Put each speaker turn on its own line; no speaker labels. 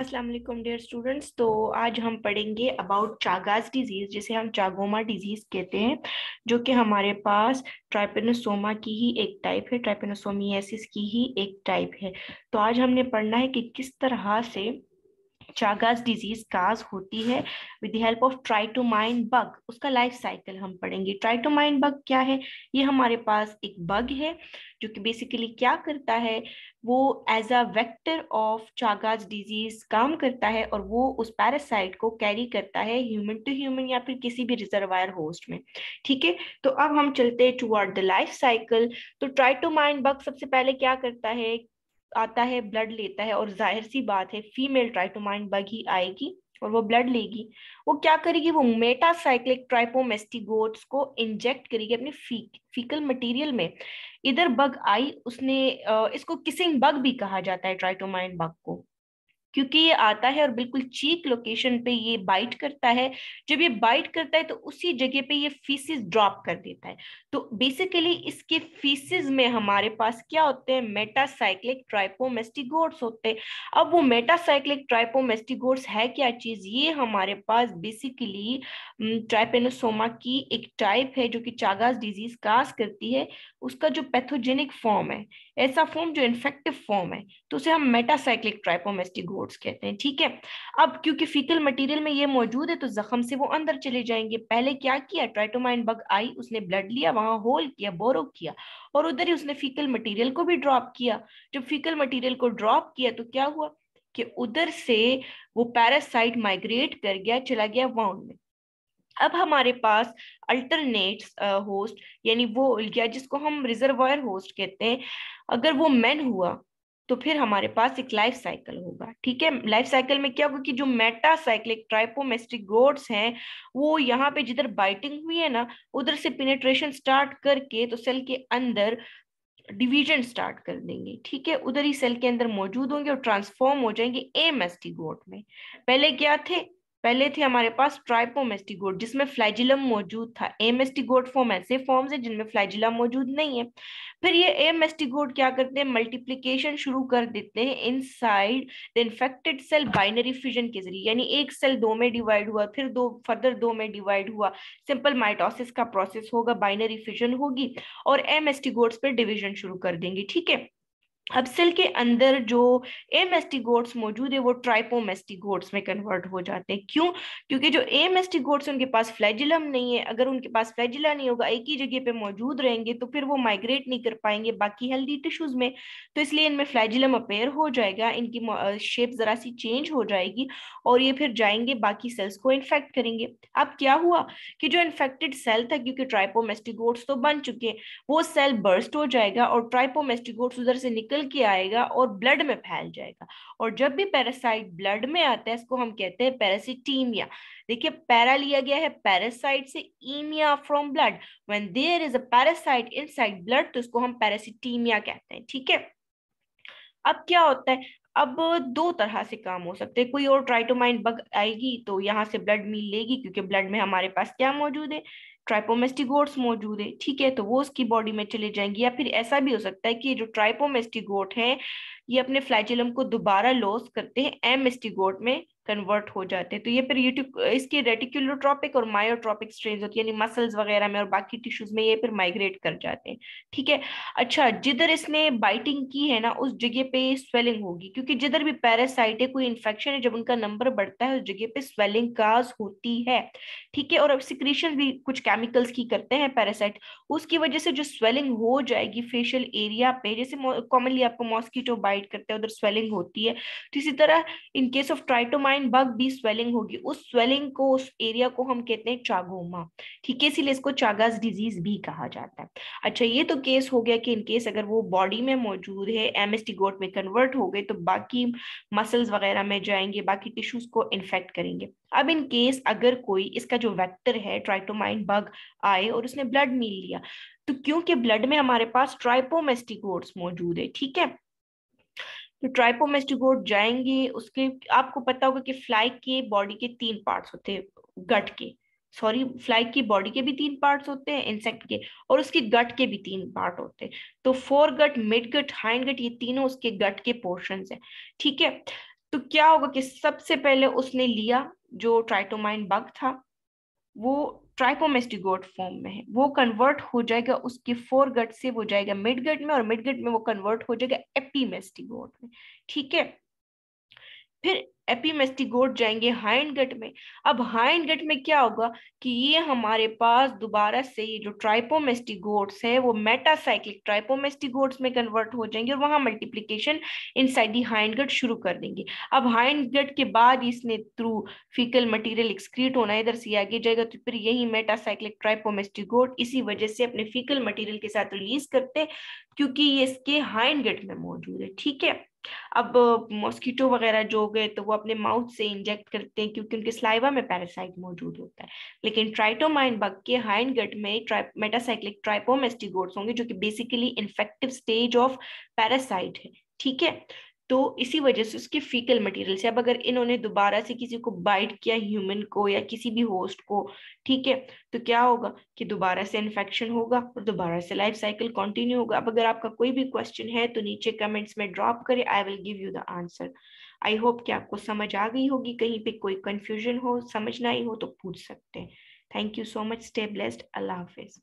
अस्सलाम वालेकुम dear students तो आज हम पढ़ेंगे अबाउट चागास डिजीज़ जिसे हम चागोमा डिजीज़ कहते हैं जो कि हमारे पास ट्राइपेनोसोमा की ही एक टाइप है ट्राइपेनोसोमियासिस की ही एक टाइप है तो आज हमने पढ़ना है कि किस तरह से चागास डिजीज काज होती है with the help of triatomine bug उसका लाइफ साइकिल हम पढ़ेंगे ट्राइटोमाइन बग क्या है ये हमारे पास एक बग है जो कि बेसिकली क्या करता है वो as a vector of Chagas disease काम करता है और वो उस पैरासाइट को कैरी करता है ह्यूमन टू ह्यूमन या फिर किसी भी रिजर्वायर होस्ट में ठीक है तो अब हम चलते हैं टुवर्ड द लाइफ साइकिल तो ट्राइटोमाइन बग सबसे पहले क्या करता है आता है ब्लड लेता है और जाहिर सी बात है फीमेल ट्राइटोमाइन बग ही आएगी और वो ब्लड लेगी वो क्या करेगी वो मेटासाइक्लिक ट्राइपोमेस्टिगोट्स को इंजेक्ट करेगी अपने फीकल मटेरियल में इधर बग आई उसने इसको किसिंग बग भी कहा जाता है ट्राइटोमाइन बग को क्योंकि ये आता है और बिल्कुल चीक लोकेशन पे ये बाइट करता है जब ये बाइट करता है तो उसी जगह पे ये फीसिस ड्रॉप कर देता है तो बेसिकली इसके फीसिस में हमारे पास क्या होते हैं मेटासाइक्लिक ट्राइपोमेस्टिगोड्स होते हैं अब वो मेटासाइक्लिक ट्राइपोमेस्टिगोड्स है क्या चीज ये हमारे पास बेसिकली ट्राइपेनोसोमा की एक टाइप है जो कि चागास डिजीज कास करती है उसका जो पैथोजेनिक फॉर्म है ऐसा फॉर्म जो इन्फेक्टिव फॉर्म है तो उसे हम मेटासाइक्लिक ट्राइपोमेस्टिगोड सपोर्ट्स कहते हैं ठीक है अब क्योंकि फीकल मटेरियल में ये मौजूद है तो जख्म से वो अंदर चले जाएंगे पहले क्या किया ट्राइटोमाइन बग आई उसने ब्लड लिया वहां होल किया बोरो किया और उधर ही उसने फीकल मटीरियल को भी ड्रॉप किया जब फीकल मटीरियल को ड्रॉप किया तो क्या हुआ कि उधर से वो पैरासाइट माइग्रेट कर गया चला गया वाउंड में अब हमारे पास अल्टरनेट होस्ट यानी वो या जिसको हम रिजर्वायर होस्ट कहते हैं अगर वो मैन हुआ तो फिर हमारे पास एक लाइफ साइकिल होगा ठीक है लाइफ साइकिल में क्या होगा कि जो मेटासाइक्लिक ट्राइपोमेस्टिक गोड्स हैं वो यहाँ पे जिधर बाइटिंग हुई है ना उधर से पिनेट्रेशन स्टार्ट करके तो सेल के अंदर डिवीजन स्टार्ट कर देंगे ठीक है उधर ही सेल के अंदर मौजूद होंगे और ट्रांसफॉर्म हो जाएंगे एम एस में पहले क्या थे पहले थे हमारे पास ट्राइपोमेस्टिगोट जिसमें फ्लैजिलम मौजूद था एमेस्टिगोट फॉर्म ऐसे फॉर्म्स है जिनमें फ्लैजिलम मौजूद नहीं है फिर ये एमेस्टिगोट क्या करते हैं मल्टीप्लीकेशन शुरू कर देते हैं inside the infected cell binary fusion के जरिए यानी एक सेल दो में डिवाइड हुआ फिर दो फर्दर दो में डिवाइड हुआ सिंपल माइटोसिस का प्रोसेस होगा बाइनरी फ्यूजन होगी और एमेस्टिगोट्स पर डिविजन शुरू कर देंगे ठीक है अब सेल के अंदर जो एमेस्टिगोट्स मौजूद है वो ट्राइपोमेस्टिगोट्स में कन्वर्ट हो जाते हैं क्यों क्योंकि जो एमेस्टिगोट्स उनके पास फ्लैजिलम नहीं है अगर उनके पास फ्लैजिला नहीं होगा एक ही जगह पे मौजूद रहेंगे तो फिर वो माइग्रेट नहीं कर पाएंगे बाकी हेल्दी टिश्यूज में तो इसलिए इनमें फ्लैजिलम अपेयर हो जाएगा इनकी शेप जरा सी चेंज हो जाएगी और ये फिर जाएंगे बाकी सेल्स को इन्फेक्ट करेंगे अब क्या हुआ कि जो इन्फेक्टेड सेल था क्योंकि ट्राइपोमेस्टिगोट्स तो बन चुके वो सेल बर्स्ट हो जाएगा और ट्राइपोमेस्टिगोट्स उधर से निकल निकल के आएगा और ब्लड में फैल जाएगा और जब भी पैरासाइट ब्लड में आता है इसको हम कहते हैं पैरासिटीमिया देखिए पैरा लिया गया है पैरासाइट से ईमिया from blood when there is a parasite inside blood तो इसको हम पैरासिटीमिया कहते हैं ठीक है अब क्या होता है अब दो तरह से काम हो सकते हैं कोई और ट्राइटोमाइन बग आएगी तो यहाँ से ब्लड मिल लेगी क्योंकि ब्लड में हमारे पास क्या मौजूद है ट्राइपोमेस्टिगोट्स मौजूद है ठीक है तो वो उसकी बॉडी में चले जाएंगे या फिर ऐसा भी हो सकता है कि जो ट्राइपोमेस्टिगोट है ये अपने फ्लैजिलम को दोबारा लॉस करते हैं एमेस्टिगोट में कन्वर्ट हो जाते हैं तो ये फिर इसके रेटिकुलोट्रॉपिक और मायोट्रॉपिक स्ट्रेन होती है यानी मसल्स वगैरह में और बाकी टिश्यूज में ये फिर माइग्रेट कर जाते हैं ठीक है अच्छा जिधर इसने बाइटिंग की है ना उस जगह पे स्वेलिंग होगी क्योंकि जिधर भी पैरासाइट है कोई इन्फेक्शन है जब उनका नंबर बढ़ता है उस जगह पे स्वेलिंग काज होती है ठीक है और सिक्रीशन भी कुछ केमिकल्स की करते हैं पैरासाइट उसकी वजह से जो स्वेलिंग हो जाएगी फेशियल एरिया पे जैसे कॉमनली आपको मॉस्किटो बाइट करते हैं उधर स्वेलिंग होती है तो इसी तरह in case of triatomine bug भी स्वेलिंग होगी उस स्वेलिंग को उस एरिया को हम कहते हैं चागोमा ठीक है इसीलिए इसको चागास डिजीज भी कहा जाता है अच्छा ये तो केस हो गया कि इन केस अगर वो बॉडी में मौजूद है एमएसटी गोट में कन्वर्ट हो गए तो बाकी मसल्स वगैरह में जाएंगे बाकी टिश्यूज को इन्फेक्ट करेंगे अब इन केस अगर कोई इसका जो वेक्टर है ट्राइटोमाइन बग आए और उसने ब्लड मिल लिया तो क्योंकि ब्लड में हमारे पास ट्राइपोमेस्टिकोड्स मौजूद है ठीक है तो ट्राइपोमेस्टिगोट जाएंगे उसके आपको पता होगा कि फ्लाई के बॉडी के तीन पार्ट्स होते हैं गट के सॉरी फ्लाई की बॉडी के भी तीन पार्ट्स होते हैं इंसेक्ट के और उसके गट के भी तीन पार्ट होते हैं तो fore gut mid gut hind gut ये तीनों उसके गट के पोर्शन है ठीक है तो क्या होगा कि सबसे पहले उसने लिया जो ट्राइटोमाइन बग था वो ट्राइकोमेस्टिगोट फॉर्म में है वो कन्वर्ट हो जाएगा उसके फोर गट से वो जाएगा मिड गट में और मिड गट में वो कन्वर्ट हो जाएगा एपीमेस्टिगोट में ठीक है फिर एपीमेस्टिगोट जाएंगे हाइंड गट में अब हाइंड गट में क्या होगा कि ये हमारे पास दोबारा से ये जो ट्राइपोमेस्टिगोट्स है वो मेटासाइक्लिक ट्राइपोमेस्टिगोट्स में कन्वर्ट हो जाएंगे और वहां multiplication side the hind gut शुरू कर देंगे अब हाइंड गट के बाद इसने थ्रू फिकल मटीरियल एक्सक्रीट होना इधर से आगे जाएगा तो फिर यही मेटासाइक्लिक ट्राइपोमेस्टिगोट इसी वजह से अपने फीकल मटीरियल के साथ रिलीज करते क्योंकि ये इसके हाइंड गट में मौजूद है ठीक है अब मॉस्किटो वगैरह जो हो गए तो वो अपने माउथ से इंजेक्ट करते हैं क्योंकि उनके स्लाइवा में पैरासाइट मौजूद होता है लेकिन ट्राइटोमाइन बग के हाइंड गट में मेटासाइक्लिक ट्राइपोमेस्टिगोड्स होंगे जो कि basically infective stage of parasite है ठीक है तो इसी वजह से उसके फीकल मटेरियल से अब अगर इन्होंने दोबारा से किसी को बाइट किया ह्यूमन को या किसी भी होस्ट को ठीक है तो क्या होगा कि दोबारा से इन्फेक्शन होगा और दोबारा से लाइफ साइकिल कंटिन्यू होगा अब अगर आपका कोई भी क्वेश्चन है तो नीचे कमेंट्स में ड्रॉप करें I will give you the answer I hope कि आपको समझ आ गई होगी कहीं पर कोई कंफ्यूजन हो समझ ना हो तो पूछ सकते हैं thank you so much stay blessed अल्लाह हाफिज़